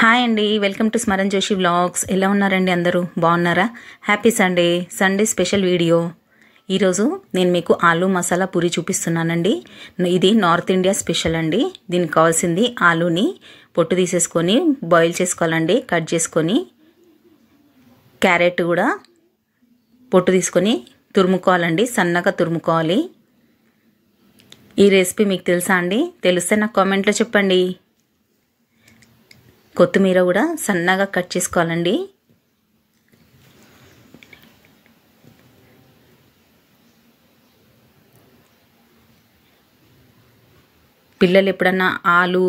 hi అండి welcome to Smaran Joshi vlogs ఎలా ఉన్నారండి అందరూ బాగున్నారా happy Sunday Sunday special video ఈరోజు నేను మీకు ఆలూ మసాలా పూరి చూపిస్తున్నానండి ఇది నార్త్ ఇండియా స్పెషల్ అండి దీనికి కావాల్సింది ఆలూని పొట్టు తీసేసుకొని బాయిల్ చేసుకోవాలండి కట్ చేసుకొని క్యారెట్ కూడా పొట్టు తీసుకొని తురుముకోవాలండి సన్నగా తురుముకోవాలి ఈ రెసిపీ మీకు తెలుసా అండి తెలిస్తే నాకు కామెంట్లో చెప్పండి కొత్తిమీర కూడా సన్నగా కట్ చేసుకోవాలండి పిల్లలు ఎప్పుడన్నా ఆలు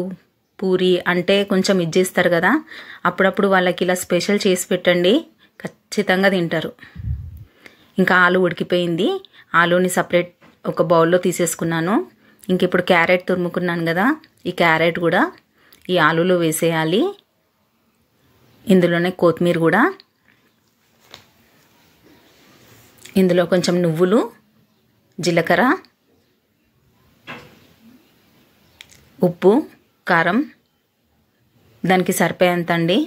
పూరి అంటే కొంచెం ఇచ్చేస్తారు కదా అప్పుడప్పుడు వాళ్ళకి ఇలా స్పెషల్ చేసి పెట్టండి ఖచ్చితంగా తింటారు ఇంకా ఆలు ఉడికిపోయింది ఆలుని సపరేట్ ఒక బౌల్లో తీసేసుకున్నాను ఇంక ఇప్పుడు క్యారెట్ తురుముకున్నాను కదా ఈ క్యారెట్ కూడా ఈ ఆలులు వేసేయాలి ఇందులోనే కొత్తిమీర కూడా ఇందులో కొంచెం నువ్వులు జీలకర్ర ఉప్పు కారం దానికి సరిపోయేంత అండి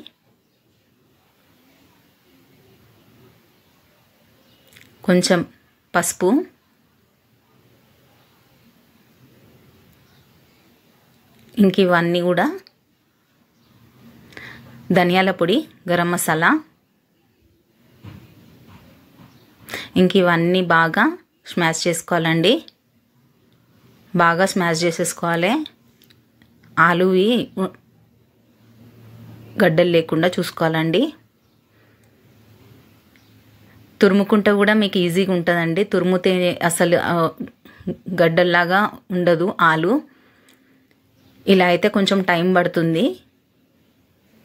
కొంచెం పసుపు ఇంక ఇవన్నీ కూడా ధనియాల పొడి గరం మసాలా ఇంక ఇవన్నీ బాగా స్మాష్ చేసుకోవాలండి బాగా స్మాష్ చేసేసుకోవాలి ఆలువి గడ్డలు లేకుండా చూసుకోవాలండి తురుముకుంటే కూడా మీకు ఈజీగా ఉంటుందండి తురుముతే అసలు గడ్డల్లాగా ఉండదు ఆలు ఇలా అయితే కొంచెం టైం పడుతుంది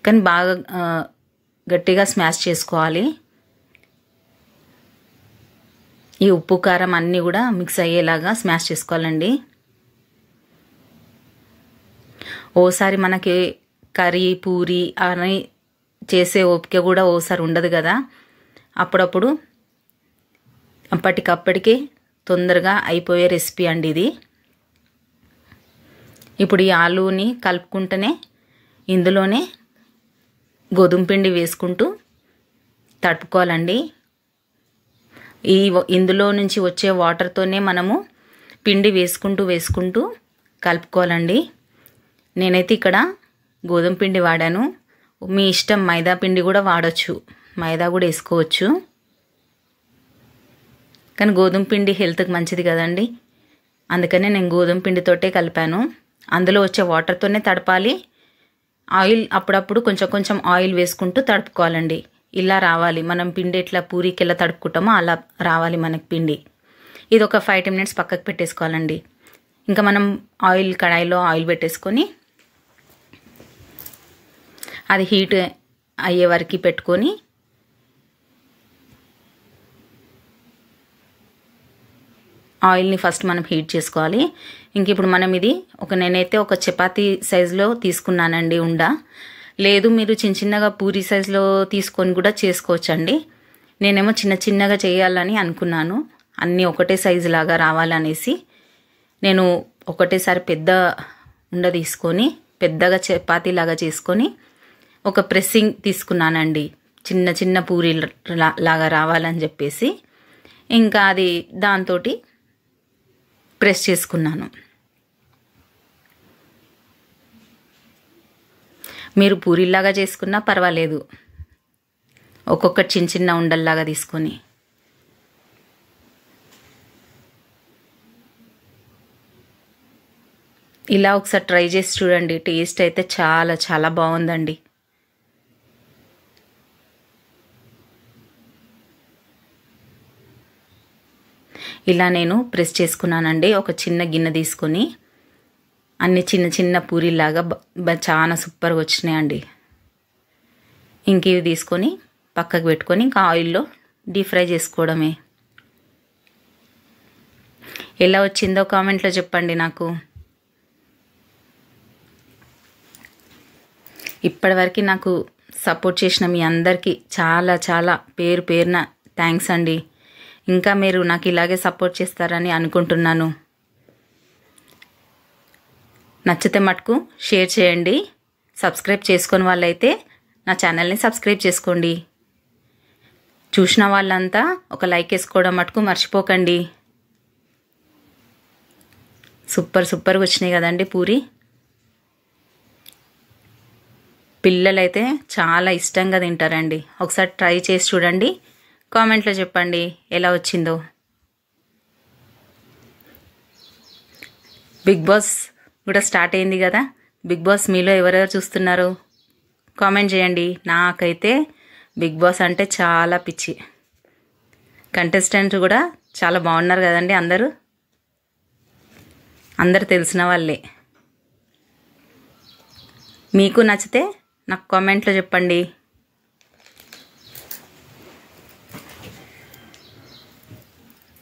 కానీ బాగా గట్టిగా స్మాష్ చేసుకోవాలి ఈ ఉప్పు కారం అన్నీ కూడా మిక్స్ అయ్యేలాగా స్మాష్ చేసుకోవాలండి ఓసారి మనకి కర్రీ పూరి అని చేసే ఓపిక కూడా ఓసారి ఉండదు కదా అప్పుడప్పుడు అప్పటికప్పటికి తొందరగా అయిపోయే రెసిపీ అండి ఇది ఇప్పుడు ఈ ఆలూని కలుపుకుంటేనే ఇందులోనే గోధుమ పిండి వేసుకుంటూ తడుపుకోవాలండి ఈ ఇందులో నుంచి వచ్చే వాటర్తోనే మనము పిండి వేసుకుంటూ వేసుకుంటూ కలుపుకోవాలండి నేనైతే ఇక్కడ గోధుమ పిండి వాడాను మీ ఇష్టం మైదా పిండి కూడా వాడచ్చు మైదా కూడా వేసుకోవచ్చు కానీ గోధుమ పిండి హెల్త్కి మంచిది కదండి అందుకనే నేను గోధుమ పిండితోటే కలిపాను అందులో వచ్చే వాటర్తోనే తడపాలి ఆయిల్ అప్పుడప్పుడు కొంచెం కొంచెం ఆయిల్ వేసుకుంటూ తడుపుకోవాలండి ఇలా రావాలి మనం పిండి ఎట్లా పూరికి ఎలా తడుపుకుంటామో అలా రావాలి మనకి పిండి ఇది ఒక ఫైవ్ టెన్ మినిట్స్ పక్కకు పెట్టేసుకోవాలండి ఇంకా మనం ఆయిల్ కడాయిలో ఆయిల్ పెట్టేసుకొని అది హీట్ అయ్యే వరకు పెట్టుకొని ఆయిల్ని ఫస్ట్ మనం హీట్ చేసుకోవాలి ఇంక ఇప్పుడు మనం ఇది ఒక నేనైతే ఒక చపాతీ సైజులో తీసుకున్నానండి ఉండ లేదు మీరు చిన్న చిన్నగా పూరి సైజులో తీసుకొని కూడా చేసుకోవచ్చండి నేనేమో చిన్న చిన్నగా చేయాలని అనుకున్నాను అన్నీ ఒకటే సైజు లాగా రావాలనేసి నేను ఒకటేసారి పెద్ద ఉండ తీసుకొని పెద్దగా చపాతీ లాగా చేసుకొని ఒక ప్రెస్సింగ్ తీసుకున్నానండి చిన్న చిన్న పూరి లాగా రావాలని చెప్పేసి ఇంకా అది దాంతో ప్రెస్ చేసుకున్నాను మీరు పూరిలాగా చేసుకున్నా పర్వాలేదు ఒక్కొక్క చిన్న చిన్న ఉండల్లాగా తీసుకొని ఇలా ఒకసారి ట్రై చేసి చూడండి టేస్ట్ అయితే చాలా చాలా బాగుందండి ఇలా నేను ప్రెస్ చేసుకున్నానండి ఒక చిన్న గిన్నె తీసుకొని అన్ని చిన్న చిన్న పూరిలాగా చాలా సూపర్గా వచ్చినాయండి ఇంక ఇవి తీసుకొని పక్కకు పెట్టుకొని ఇంకా ఆయిల్లో డీప్ ఫ్రై చేసుకోవడమే ఎలా వచ్చిందో కామెంట్లో చెప్పండి నాకు ఇప్పటివరకు నాకు సపోర్ట్ చేసిన మీ అందరికీ చాలా చాలా పేరు పేరున థ్యాంక్స్ అండి ఇంకా మీరు నాకు ఇలాగే సపోర్ట్ చేస్తారని అనుకుంటున్నాను నచ్చితే మటుకు షేర్ చేయండి సబ్స్క్రైబ్ చేసుకుని వాళ్ళైతే నా ఛానల్ని సబ్స్క్రైబ్ చేసుకోండి చూసిన వాళ్ళంతా ఒక లైక్ వేసుకోవడం మటుకు మర్చిపోకండి సూపర్ సూపర్గా వచ్చినాయి కదండి పూరి పిల్లలైతే చాలా ఇష్టంగా తింటారండి ఒకసారి ట్రై చేసి చూడండి కామెంట్లో చెప్పండి ఎలా వచ్చిందో బిగ్ బాస్ కూడా స్టార్ట్ అయింది కదా బిగ్ బాస్ మీలో ఎవరెవరు చూస్తున్నారు కామెంట్ చేయండి నాకైతే బిగ్ బాస్ అంటే చాలా పిచ్చి కంటెస్టెంట్ కూడా చాలా బాగున్నారు కదండి అందరూ అందరు తెలిసిన వాళ్ళే మీకు నచ్చితే నాకు కామెంట్లో చెప్పండి